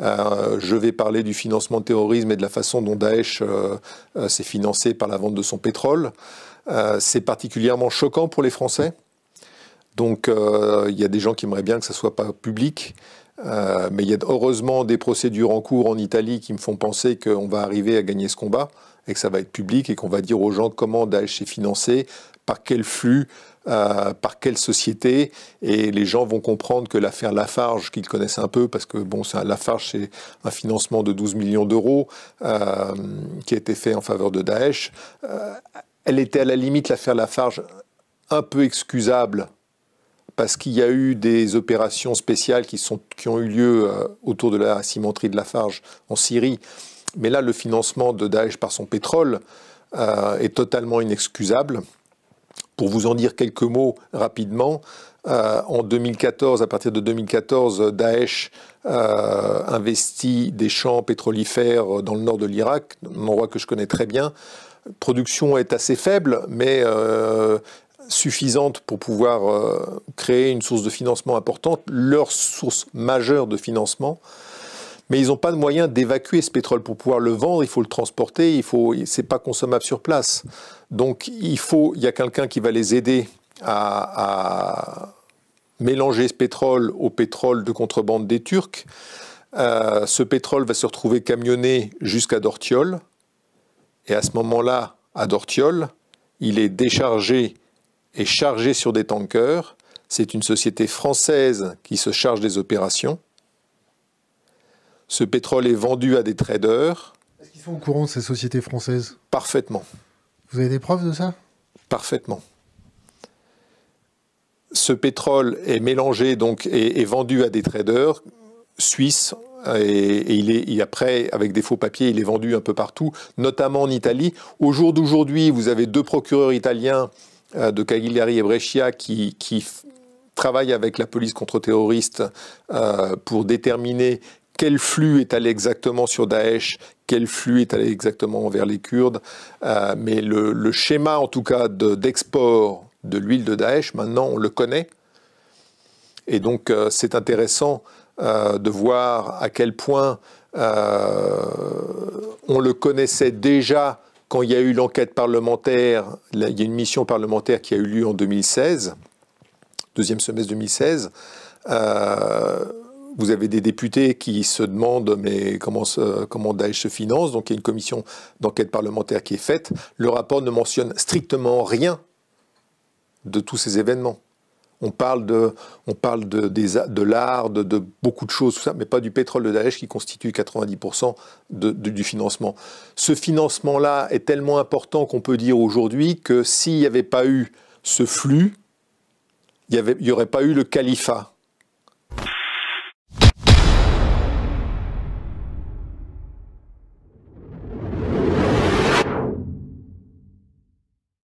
Euh, je vais parler du financement de terrorisme et de la façon dont Daesh euh, euh, s'est financé par la vente de son pétrole. c'est particulièrement choquant pour les Français. Donc euh, il y a des gens qui aimeraient bien que ça ne soit pas public. Euh, mais il y a heureusement des procédures en cours en Italie qui me font penser qu'on va arriver à gagner ce combat et que ça va être public et qu'on va dire aux gens comment Daesh est financé, par quel flux, euh, par quelle société. Et les gens vont comprendre que l'affaire Lafarge, qu'ils connaissent un peu, parce que bon, Lafarge, c'est un financement de 12 millions d'euros qui a été fait en faveur de Daesh. elle était à la limite, l'affaire Lafarge, un peu excusable parce qu'il y a eu des opérations spéciales qui, sont, qui ont eu lieu euh, autour de la cimenterie de la Farge en Syrie. Mais là, le financement de Daesh par son pétrole euh, est totalement inexcusable. Pour vous en dire quelques mots rapidement, euh, en 2014, à partir de 2014, Daesh investit des champs pétrolifères dans le nord de l'Irak, un endroit que je connais très bien. Production est assez faible, mais suffisante pour pouvoir euh, créer une source de financement importante, leur source majeure de financement. Mais ils n'ont pas de moyen d'évacuer ce pétrole pour pouvoir le vendre. Il faut le transporter. Il faut, c'est pas consommable sur place. Donc il faut, il y a quelqu'un qui va les aider à, mélanger ce pétrole au pétrole de contrebande des Turcs. Euh, ce pétrole va se retrouver camionné jusqu'à Dortiol. Et à ce moment-là, à Dortiol, il est déchargé est chargé sur des tankers. C'est une société française qui se charge des opérations. Ce pétrole est vendu à des traders. Est-ce qu'ils sont au courant de ces sociétés françaises Parfaitement. Vous avez des preuves de ça Parfaitement. Ce pétrole est mélangé donc et, vendu à des traders suisses et, il est et après avec des faux papiers, il est vendu un peu partout, notamment en Italie. Au jour d'aujourd'hui, vous avez deux procureurs italiens euh, de Cagliari et Brescia qui, qui travaille avec la police contre-terroriste euh, pour déterminer quel flux est allé exactement sur Daesh, quel flux est allé exactement vers les Kurdes. Euh, mais le, schéma, en tout cas, d'export de, l'huile de Daesh, maintenant, on le connaît. Et donc, c'est intéressant de voir à quel point on le connaissait déjà quand il y a eu l'enquête parlementaire, il y a une mission parlementaire qui a eu lieu en 2016, deuxième semestre 2016. Euh, vous avez des députés qui se demandent mais comment, se, comment Daesh se finance, donc il y a une commission d'enquête parlementaire qui est faite. Le rapport ne mentionne strictement rien de tous ces événements. On parle de, on parle de, l'art, de, beaucoup de choses, tout ça, mais pas du pétrole de Daesh qui constitue 90% du financement. Ce financement-là est tellement important qu'on peut dire aujourd'hui que s'il n'y avait pas eu ce flux, il n'y aurait pas eu le califat.